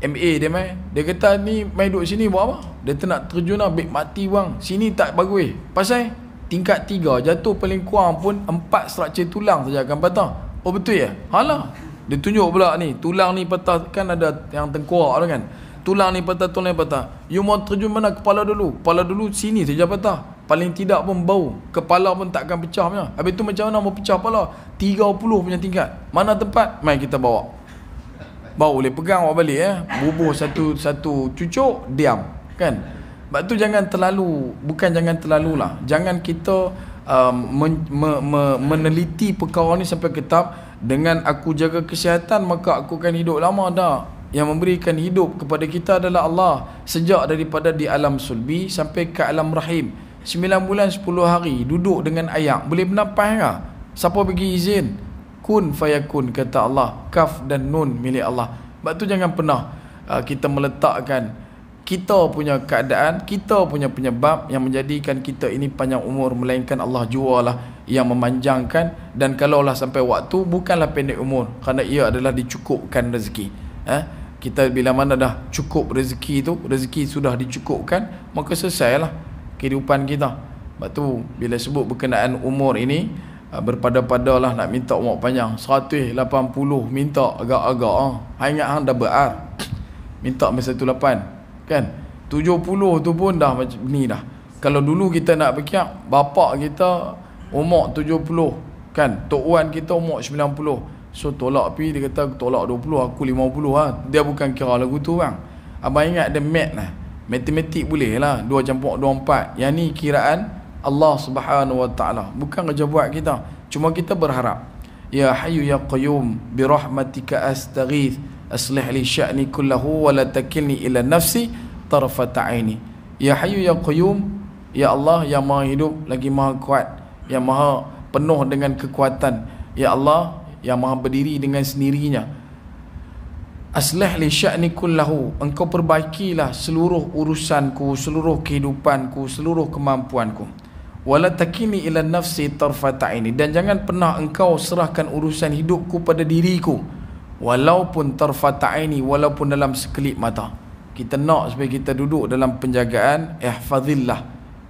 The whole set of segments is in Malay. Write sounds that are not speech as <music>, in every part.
MA dia main Dia kata ni main duduk sini buat apa Dia tak nak terjun lah Bik mati bang Sini tak bagus Pasal Tingkat tiga Jatuh paling kurang pun empat struktur tulang saja akan patah Oh betul ya Halah Dia tunjuk pula ni Tulang ni patah Kan ada yang tengkorak tu kan Tulang ni patah Tulang ni patah You mau terjun mana kepala dulu Kepala dulu sini saja patah Paling tidak pun bau Kepala pun takkan pecah punya Habis tu macam mana mau pecah kepala puluh punya tingkat Mana tempat Mari kita bawa Bau boleh pegang awak balik eh. Bubuh satu satu cucuk diam kan. Sebab tu jangan terlalu bukan jangan terlalu lah. Jangan kita um, men, me, me, meneliti perkara ni sampai ketap dengan aku jaga kesihatan maka aku akan hidup lama dah. Yang memberikan hidup kepada kita adalah Allah sejak daripada di alam sulbi sampai ke alam rahim. 9 bulan 10 hari duduk dengan ayak boleh bernafas ke? Ah? Siapa bagi izin? kun fayakun kata Allah kaf dan nun milik Allah sebab tu jangan pernah uh, kita meletakkan kita punya keadaan kita punya penyebab yang menjadikan kita ini panjang umur melainkan Allah jua lah yang memanjangkan dan kalau kalaulah sampai waktu bukanlah pendek umur kerana ia adalah dicukupkan rezeki eh? kita bila mana dah cukup rezeki tu rezeki sudah dicukupkan maka selesailah kehidupan kita sebab tu bila sebut berkenaan umur ini Ah, berpada pada lah nak minta umur panjang 180 minta agak-agak ah ha. ingat hang ah, dah berat <clears throat> minta mesti 18 kan 70 tu pun dah macam ni dah kalau dulu kita nak berkiak bapak kita umur 70 kan tok wan kita umur 90 so tolak pi dia kata tolak 20 aku 50 ah ha. dia bukan kira lagu tu bang abang ingat dia mat lah matematik boleh lah 2 campur 2 4 yang ni kiraan Allah Subhanahu Wa Taala. Bukan kerja buat kita. Cuma kita berharap. Ya Hayyu Ya Qayyum bi rahmatika astaghith aslih li sya'ni kullahu wa la takilni ila nafsi tarfat aini. Ya Hayyu Ya Qayyum Ya Allah yang Maha Hidup lagi Maha Kuat, yang Maha penuh dengan kekuatan. Ya Allah yang Maha berdiri dengan sendirinya. Aslih li sya'ni kullahu. Engkau perbaikilah seluruh urusanku, seluruh kehidupanku, seluruh kemampuanku wala takini ila nafsi tarfata ini dan jangan pernah engkau serahkan urusan hidupku pada diriku walaupun tarfata ini walaupun dalam sekelip mata kita nak supaya kita duduk dalam penjagaan ihfazillah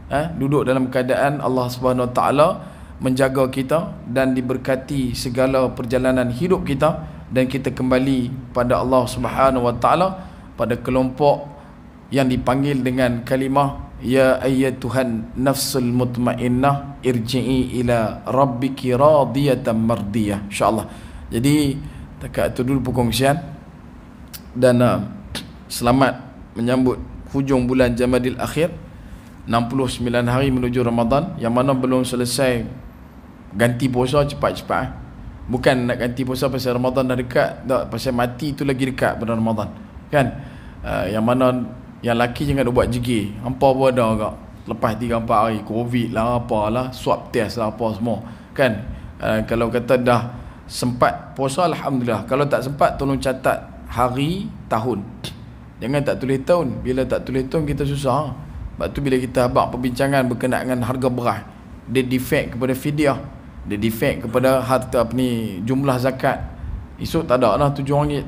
eh, duduk dalam keadaan Allah Subhanahu Wa Taala menjaga kita dan diberkati segala perjalanan hidup kita dan kita kembali pada Allah Subhanahu Wa Taala pada kelompok yang dipanggil dengan kalimah ya ayyatuhan nafsul mutmainnah irji'i ila rabbiki radiyatan mardiyah insyaallah jadi dekat tu dulu perkongsian dan uh, selamat menyambut hujung bulan Jamadil Akhir 69 hari menuju Ramadan yang mana belum selesai ganti puasa cepat-cepat eh. bukan nak ganti puasa pasal Ramadan dah dekat tak, pasal mati tu lagi dekat pada Ramadan kan uh, yang mana yang laki jangan buat jegi. Apa pun ada agak. Lepas 3-4 hari COVID lah apalah. Swab test lah apa semua. Kan? Uh, kalau kata dah sempat puasa Alhamdulillah. Kalau tak sempat tolong catat hari tahun. Jangan tak tulis tahun. Bila tak tulis tahun kita susah. Sebab tu bila kita habak perbincangan berkenaan dengan harga beras. Dia defect kepada fidyah. Dia defect kepada harta apa ni, jumlah zakat. Esok tak ada lah 7 ringgit.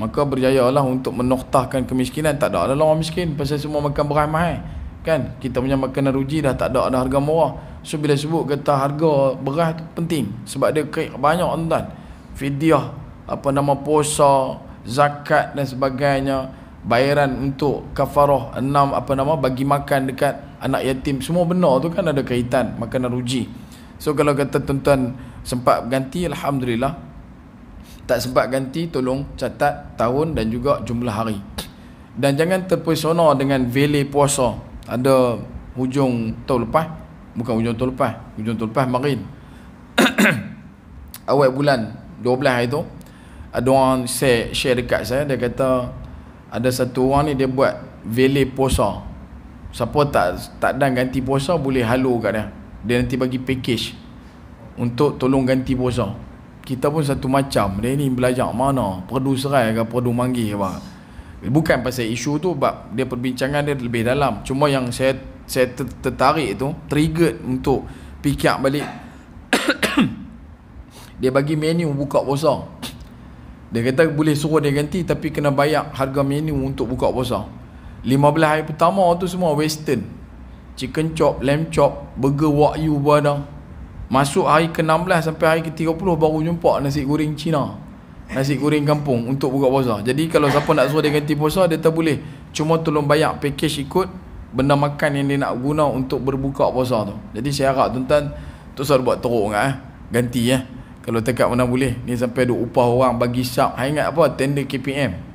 Maka berjayalah untuk menoktahkan kemiskinan Tak ada lah orang miskin Pasal semua makan berai mahal Kan Kita punya makanan ruji dah tak ada ada harga murah So bila sebut kata harga berai tu penting Sebab dia kait banyak tuan Fidyah Apa nama puasa Zakat dan sebagainya Bayaran untuk kafarah Enam apa nama Bagi makan dekat anak yatim Semua benda tu kan ada kaitan Makanan ruji So kalau kata tuan-tuan sempat ganti Alhamdulillah tak sempat ganti tolong catat tahun dan juga jumlah hari Dan jangan terpesona dengan vele puasa Ada hujung tahun lepas Bukan hujung tahun lepas Hujung tahun lepas marin <coughs> Awal bulan 12 hari tu Ada orang share, share dekat saya Dia kata ada satu orang ni dia buat vele puasa Siapa tak tak dan ganti puasa boleh halo kat dia Dia nanti bagi package Untuk tolong ganti puasa kita pun satu macam dia ni belajar mana perlu serai ke perlu manggil ke apa bukan pasal isu tu sebab dia perbincangan dia lebih dalam cuma yang saya saya ter- tertarik tu trigger untuk fikir balik <coughs> dia bagi menu buka puasa dia kata boleh suruh dia ganti tapi kena bayar harga menu untuk buka puasa 15 hari pertama tu semua western chicken chop lamb chop burger wagyu pun ada Masuk hari ke-16 sampai hari ke-30 baru jumpa nasi goreng Cina. Nasi goreng kampung untuk buka puasa. Jadi kalau siapa nak suruh dia ganti puasa, dia tak boleh. Cuma tolong bayar package ikut benda makan yang dia nak guna untuk berbuka puasa tu. Jadi saya harap tuan-tuan tu suruh buat teruk enggak eh. Ganti ya. Eh. Kalau tekak mana boleh. Ni sampai duk upah orang bagi sub. Hai ingat apa? Tender KPM.